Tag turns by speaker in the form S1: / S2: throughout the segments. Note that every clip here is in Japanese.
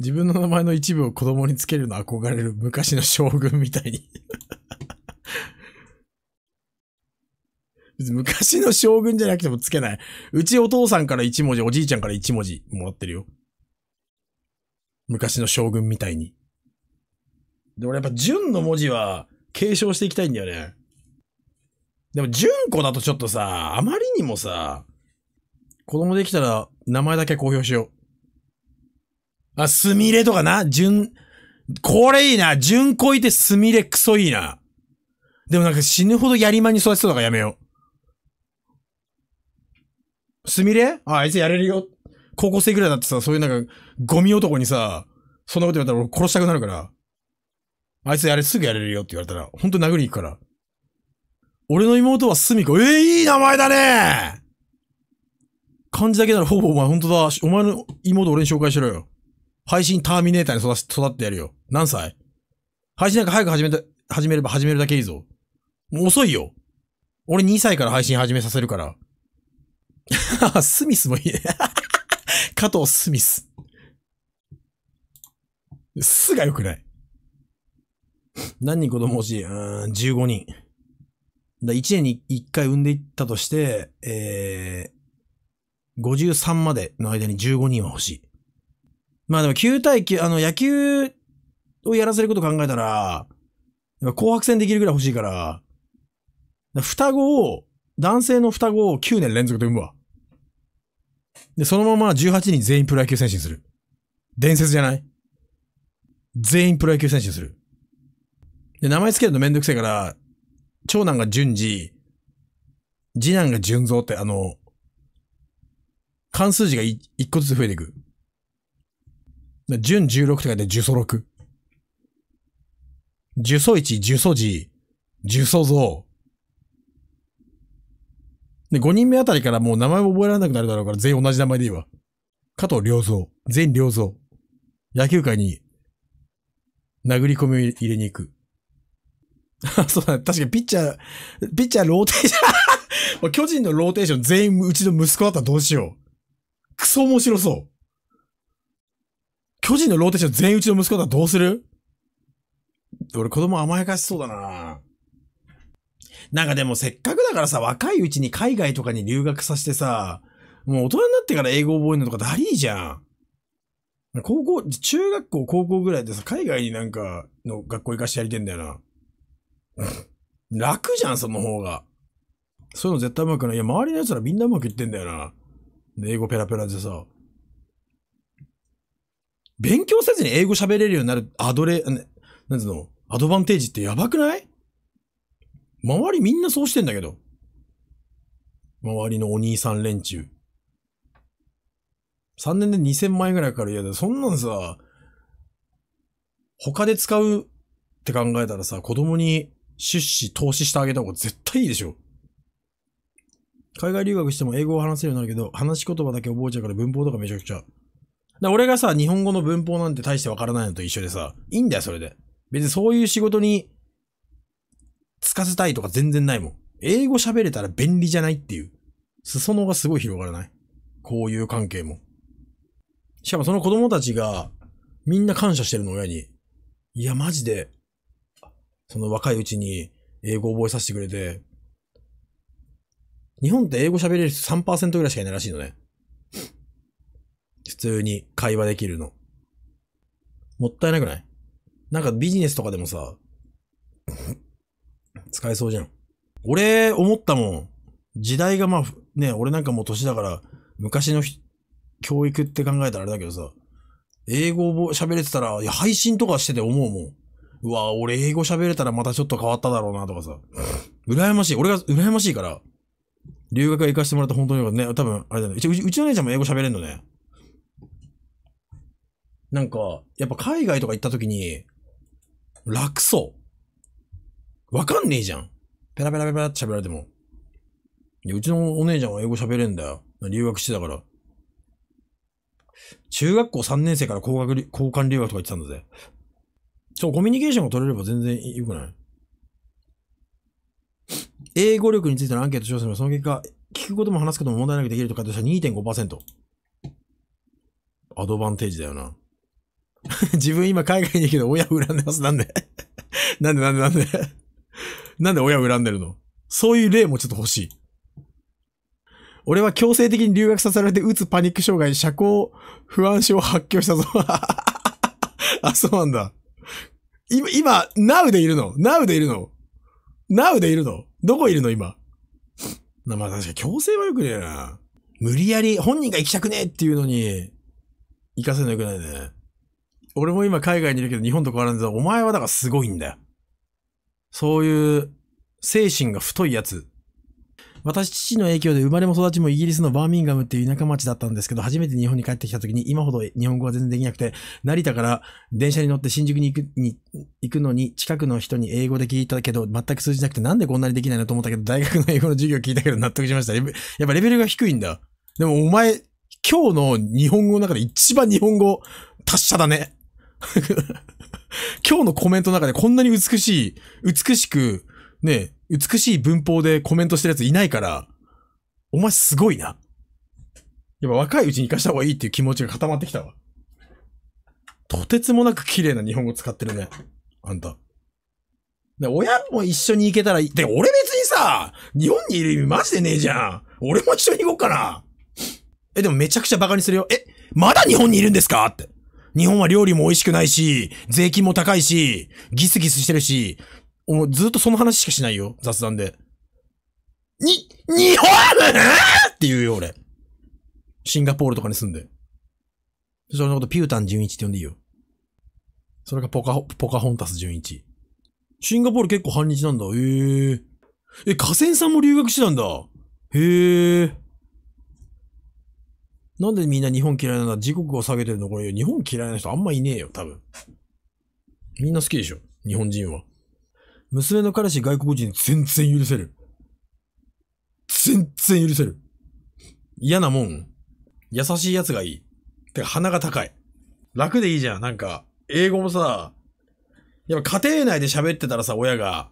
S1: 自分の名前の一部を子供につけるの憧れる昔の将軍みたいに 昔の将軍じゃなくてもつけない。うちお父さんから一文字、おじいちゃんから一文字もらってるよ。昔の将軍みたいに。で、俺やっぱ純の文字は継承していきたいんだよね。でも純子だとちょっとさ、あまりにもさ、子供できたら名前だけ公表しよう。あ、スミレとかな、純、これいいな、純恋ってスミレクソいいな。でもなんか死ぬほどやりまに育てそうだからやめよう。スミレあ、あいつやれるよ。高校生ぐらいだってさ、そういうなんか、ゴミ男にさ、そんなこと言われたら俺殺したくなるから。あいつやれすぐやれるよって言われたら、ほんと殴りに行くから。俺の妹はスミコ。ええー、いい名前だね漢字だけならほぼお前ほんとだ。お前の妹俺に紹介しろよ。配信ターミネーターに育育ってやるよ。何歳配信なんか早く始めた、始めれば始めるだけいいぞ。もう遅いよ。俺2歳から配信始めさせるから。スミスもいいね 加藤スミス。すが良くない。何人子供欲しいうん、15人。だ1年に1回産んでいったとして、えー、53までの間に15人は欲しい。まあでも9対9、あの、野球をやらせること考えたら、紅白戦できるぐらい欲しいから、双子を、男性の双子を9年連続で産むわ。で、そのまま18人全員プロ野球選手にする。伝説じゃない全員プロ野球選手にする。で、名前つけるのめんどくせえから、長男が順次、次男が順蔵って、あの、関数字が一個ずつ増えていく。純16って書いて呪祖6。呪祖1、呪祖2、呪祖像。で、5人目あたりからもう名前も覚えられなくなるだろうから全員同じ名前でいいわ。加藤良造。全良造。野球界に殴り込みを入れに行く。そうだ、ね、確かにピッチャー、ピッチャーローテーション 巨人のローテーション全員うちの息子だったらどうしよう。クソ面白そう。巨人のローテーション全うちの息子だどうする俺子供甘やかしそうだななんかでもせっかくだからさ、若いうちに海外とかに留学させてさ、もう大人になってから英語覚えるのとかだりーじゃん。高校、中学校、高校ぐらいでさ、海外になんかの学校行かしてやりてんだよな。楽じゃん、その方が。そういうの絶対うまくない。いや、周りの奴らみんなうまくいってんだよな。英語ペラペラでさ。勉強せずに英語喋れるようになるアドレ、なんつうの、アドバンテージってやばくない周りみんなそうしてんだけど。周りのお兄さん連中。3年で2000万円ぐらいかかる。いや、そんなんさ、他で使うって考えたらさ、子供に出資、投資してあげた方が絶対いいでしょ。海外留学しても英語を話せるようになるけど、話し言葉だけ覚えちゃうから文法とかめちゃくちゃ。だ俺がさ、日本語の文法なんて大してわからないのと一緒でさ、いいんだよ、それで。別にそういう仕事に、つかせたいとか全然ないもん。英語喋れたら便利じゃないっていう。裾野がすごい広がらないこういう関係も。しかもその子供たちが、みんな感謝してるの、親に。いや、マジで、その若いうちに英語覚えさせてくれて、日本って英語喋れる人3%ぐらいしかいないらしいのね。普通に会話できるの。もったいなくないなんかビジネスとかでもさ、使えそうじゃん。俺、思ったもん。時代がまあ、ね、俺なんかもう年だから、昔の教育って考えたらあれだけどさ、英語を喋れてたら、いや、配信とかしてて思うもん。うわ、俺英語喋れたらまたちょっと変わっただろうなとかさ。羨ましい。俺が羨ましいから、留学行かせてもらって本当によかったね。多分、あれだね。うち、うちの姉ちゃんも英語喋れんのね。なんか、やっぱ海外とか行った時に、楽そう。わかんねえじゃん。ペラペラペラって喋られても。いや、うちのお姉ちゃんは英語喋れんだよ。留学してたから。中学校3年生から高学交換留学とか言ってたんだぜ。そう、コミュニケーションが取れれば全然良くない英語力についてのアンケート調査のその結果、聞くことも話すことも問題なくできると回答した2.5%。アドバンテージだよな。自分今海外にいるけど親を恨んでます。なんで なんでなんでなんでなんで親を恨んでるのそういう例もちょっと欲しい。俺は強制的に留学させられて、打つパニック障害、社交不安症を発狂したぞ あ、そうなんだ。今、今、Now でいるの ?Now でいるの ?Now でいるのどこいるの今。まあ確かに強制は良くねえな。無理やり、本人が行きたくねえっていうのに、行かせるのくないね。俺も今海外にいるけど日本と変わらんぞ。お前はだからすごいんだよ。そういう精神が太いやつ。私父の影響で生まれも育ちもイギリスのバーミンガムっていう田舎町だったんですけど、初めて日本に帰ってきた時に今ほど日本語は全然できなくて、成田から電車に乗って新宿に行くに行くのに近くの人に英語で聞いたけど、全く通じなくてなんでこんなにできないのと思ったけど、大学の英語の授業聞いたけど納得しました。やっぱレベルが低いんだ。でもお前、今日の日本語の中で一番日本語達者だね。今日のコメントの中でこんなに美しい、美しく、ね、美しい文法でコメントしてるやついないから、お前すごいな。やっぱ若いうちに生かした方がいいっていう気持ちが固まってきたわ。とてつもなく綺麗な日本語使ってるね。あんた。で、親も一緒に行けたらいい。で、俺別にさ、日本にいる意味マジでねえじゃん。俺も一緒に行こうかな。え、でもめちゃくちゃバカにするよ。え、まだ日本にいるんですかって。日本は料理も美味しくないし、税金も高いし、ギスギスしてるし、もうずっとその話しかしないよ、雑談で。に、日本って言うよ、俺。シンガポールとかに住んで。それのことピュータン純一って呼んでいいよ。それがポカ、ポカホンタス純一。シンガポール結構反日なんだ。えええ、河川さんも留学してたんだ。へえ。なんでみんな日本嫌いなんだ時刻を下げてるのこれ日本嫌いな人あんまいねえよ、多分。みんな好きでしょ日本人は。娘の彼氏外国人全然許せる。全然許せる。嫌なもん。優しい奴がいい。てか鼻が高い。楽でいいじゃん。なんか、英語もさ、やっぱ家庭内で喋ってたらさ、親が、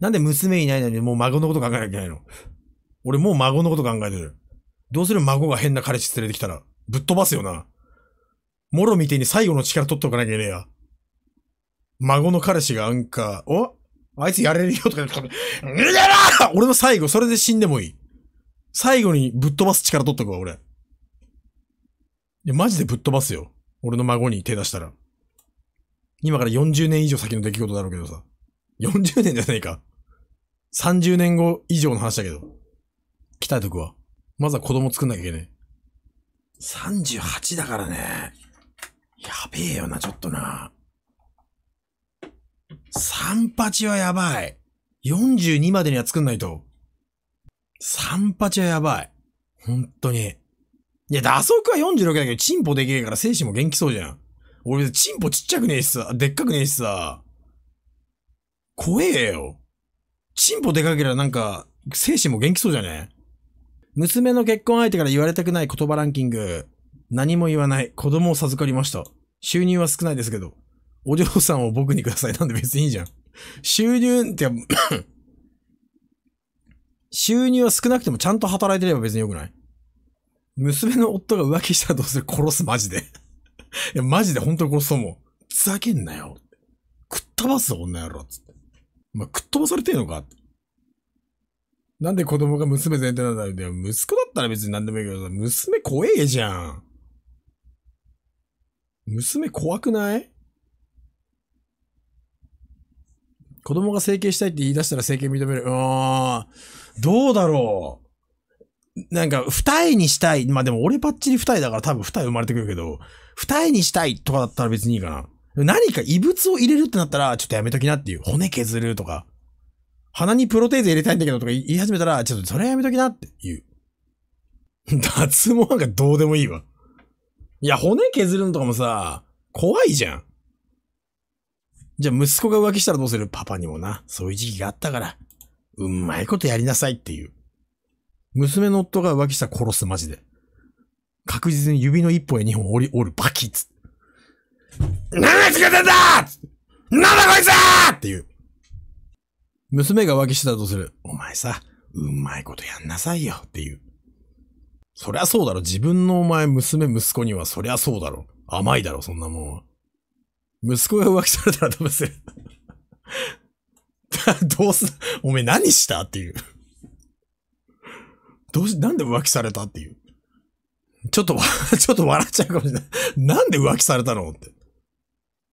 S1: なんで娘いないのにもう孫のこと考えなきゃいけないの俺もう孫のこと考えてる。どうする孫が変な彼氏連れてきたら。ぶっ飛ばすよな。もろみてに最後の力取っとかなきゃいけねえや。孫の彼氏があんか、おあいつやれるよとか言ったら、俺の最後、それで死んでもいい。最後にぶっ飛ばす力取っとくわ、俺。いや、マジでぶっ飛ばすよ。俺の孫に手出したら。今から40年以上先の出来事だろうけどさ。40年じゃないか。30年後以上の話だけど。鍛えとくわ。まずは子供作んなきゃいけない。38だからね。やべえよな、ちょっとな。38はやばい。42までには作んないと。38はやばい。本当に。いや、打足は46だけど、チンポでけえから精神も元気そうじゃん。俺、チンポちっちゃくねえしさ、でっかくねえしさ。怖えよ。チンポでかけりゃなんか、精神も元気そうじゃね娘の結婚相手から言われたくない言葉ランキング。何も言わない。子供を授かりました。収入は少ないですけど。お嬢さんを僕にください。なんで別にいいじゃん。収入って 収入は少なくてもちゃんと働いてれば別に良くない娘の夫が浮気したらどうする殺す、マジで いや、マジで本当に殺すと思う。ふざけんなよ。くっ飛ばすぞ、女野郎。つって。ま前、くっ飛ばされてんのかって。なんで子供が娘前提なんだろう。息子だったら別に何でもいいけどさ、娘怖えじゃん。娘怖くない子供が整形したいって言い出したら整形認める。うーん。どうだろう。なんか、二重にしたい。まあ、でも俺パッチリ二重だから多分二重生まれてくるけど、二重にしたいとかだったら別にいいかな。何か異物を入れるってなったら、ちょっとやめときなっていう。骨削るとか。鼻にプロテーゼ入れたいんだけどとか言い始めたら、ちょっとそれやめときなって言う。脱毛なんかどうでもいいわ。いや、骨削るのとかもさ、怖いじゃん。じゃあ息子が浮気したらどうするパパにもな、そういう時期があったから、うまいことやりなさいっていう。娘の夫が浮気したら殺す、マジで。確実に指の一本や二本折り、折る、バキッつって。何が違けてんだなんだこいつーっていう。娘が浮気してたとする。お前さ、うまいことやんなさいよっていう。そりゃそうだろ。自分のお前、娘、息子にはそりゃそうだろ。甘いだろ、そんなもんは。息子が浮気されたらどうする どうす、おめえ何したっていう。どうし、なんで浮気されたっていう。ちょっと、ちょっと笑っちゃうかもしれない。なんで浮気されたのって。